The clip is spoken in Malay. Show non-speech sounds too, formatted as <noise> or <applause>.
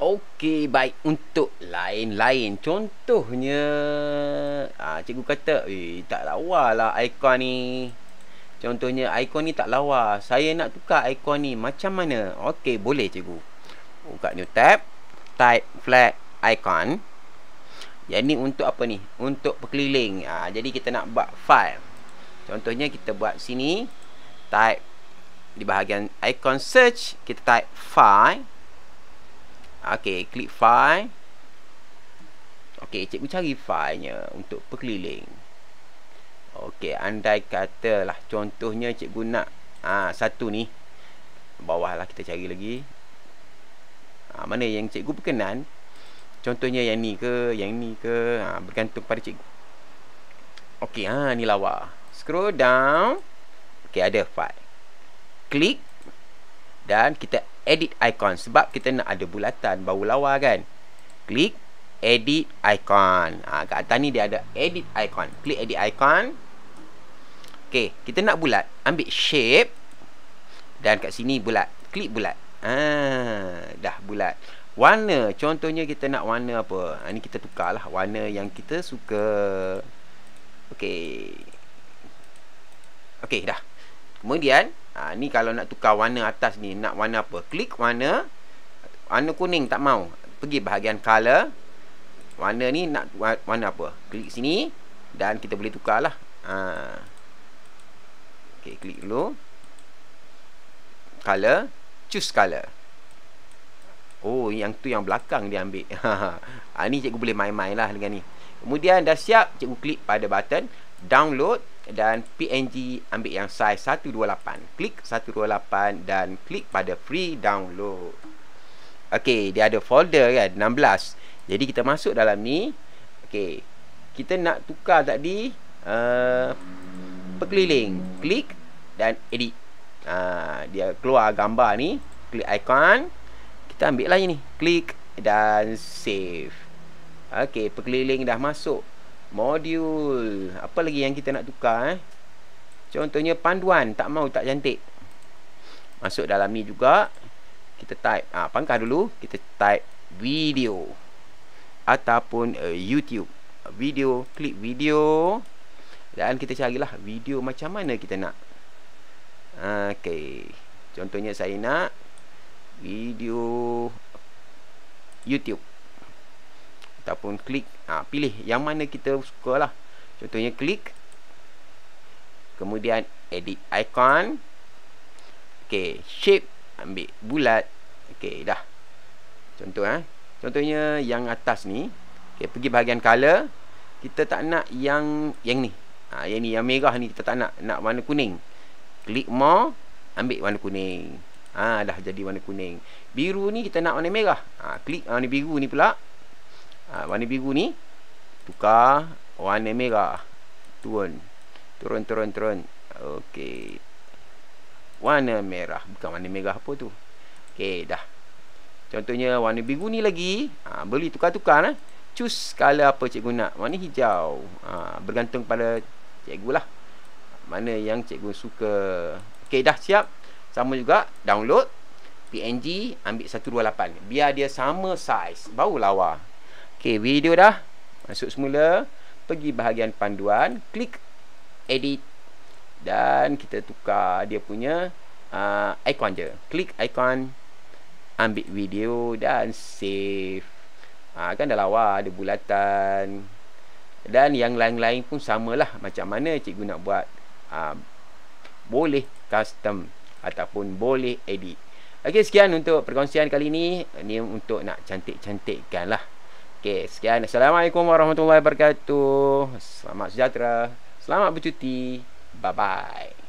Okey, baik untuk lain-lain. Contohnya, ah cikgu kata, "Eh, tak lah ikon ni." Contohnya, ikon ni tak lawa. Saya nak tukar ikon ni macam mana? Okey, boleh cikgu. Buka new tab, type flag icon. Yang ni untuk apa ni? Untuk berkeliling. Ha, jadi kita nak buat file. Contohnya kita buat sini. Type di bahagian icon search. Kita type file. Okey, klik file. Okey, cikgu cari filenya untuk perkeliling. Okey, andai katalah contohnya cikgu nak ha, satu ni bawahlah kita cari lagi. Ha, mana yang cikgu berkenan? Contohnya yang ni ke, yang ni ke, ha, bergantung pada cikgu. Okey, ha ni lawa. Scroll down. Okey, ada file. Klik dan kita edit icon sebab kita nak ada bulatan bau lawa kan klik edit icon ha, kat atas ni dia ada edit icon klik edit icon ok kita nak bulat ambil shape dan kat sini bulat klik bulat ha, dah bulat warna contohnya kita nak warna apa ha, ni kita tukar lah warna yang kita suka ok ok dah kemudian ha, Ni kalau nak tukar warna atas ni Nak warna apa Klik warna Warna kuning tak mau Pergi bahagian color Warna ni nak warna apa Klik sini Dan kita boleh tukar lah ha. Okay klik dulu Color Choose color Oh yang tu yang belakang dia ambil <laughs> ha, cikgu boleh main-main lah dengan ni Kemudian dah siap Cikgu klik pada button Download dan PNG ambil yang size 128. Klik 128 dan klik pada free download. Okey, dia ada folder kan 16. Jadi kita masuk dalam ni. Okey. Kita nak tukar tadi a uh, eh, perkeliling. Klik dan edit. Uh, dia keluar gambar ni, klik icon. Kita ambil lagi ini. Klik dan save. Okey, perkeliling dah masuk. Modul, Apa lagi yang kita nak tukar eh? Contohnya panduan Tak mau tak cantik Masuk dalam ni juga Kita type ha, Pangkah dulu Kita type video Ataupun uh, YouTube Video Klik video Dan kita carilah video macam mana kita nak Okay Contohnya saya nak Video YouTube ataupun klik ha, pilih yang mana kita suka lah contohnya klik kemudian edit icon ok shape ambil bulat ok dah contoh eh contohnya yang atas ni ok pergi bahagian color kita tak nak yang yang ni ha, yang ni yang merah ni kita tak nak nak warna kuning klik more ambil warna kuning Ah ha, dah jadi warna kuning. Biru ni kita nak warna merah. ha, klik warna biru ni pula ha, warna biru ni tukar warna merah turun turun turun turun okey warna merah bukan warna merah apa tu okey dah contohnya warna biru ni lagi ha, beli tukar-tukar lah ha. choose color apa cikgu nak warna hijau ha, bergantung pada cikgu lah mana yang cikgu suka okey dah siap sama juga download PNG ambil 128 biar dia sama size baru lawa Okey, video dah. Masuk semula. Pergi bahagian panduan, klik edit dan kita tukar dia punya uh, icon je. Klik ikon ambil video dan save. Ah ha, kan dah lawa ada bulatan. Dan yang lain-lain pun samalah macam mana cikgu nak buat uh, boleh custom ataupun boleh edit. Okey sekian untuk perkongsian kali ini. ni untuk nak cantik cantikkan lah Okey, sekian. Assalamualaikum warahmatullahi wabarakatuh. Selamat sejahtera. Selamat bercuti. Bye-bye.